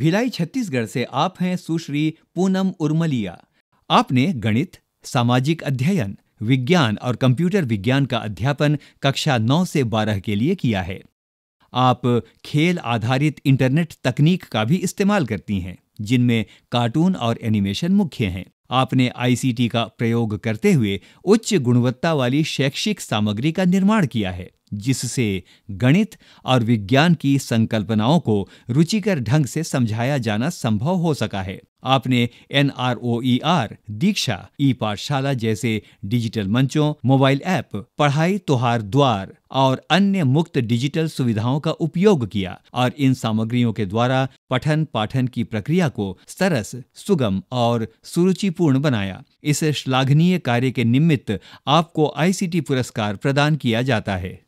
भिलाई छत्तीसगढ़ से आप हैं सुश्री पूनम उर्मलिया आपने गणित सामाजिक अध्ययन विज्ञान और कंप्यूटर विज्ञान का अध्यापन कक्षा 9 से 12 के लिए किया है आप खेल आधारित इंटरनेट तकनीक का भी इस्तेमाल करती हैं जिनमें कार्टून और एनिमेशन मुख्य हैं आपने आईसीटी का प्रयोग करते हुए उच्च गुणवत्ता वाली शैक्षिक सामग्री का निर्माण किया है जिससे गणित और विज्ञान की संकल्पनाओं को रुचिकर ढंग से समझाया जाना संभव हो सका है आपने N R O E R Diksha e Pathshala जैसे डिजिटल मंचों मोबाइल ऐप पढ़ाई तुहार द्वार और अन्य मुक्त डिजिटल सुविधाओं का उपयोग किया और इन सामग्रियों के द्वारा पठन पाठन की प्रक्रिया को सरस सुगम और सुरुचिपूर्ण बनाया इस श्लाघनीय कार्य के निमित्त आपको आईसीटी पुरस्कार प्रदान किया जाता है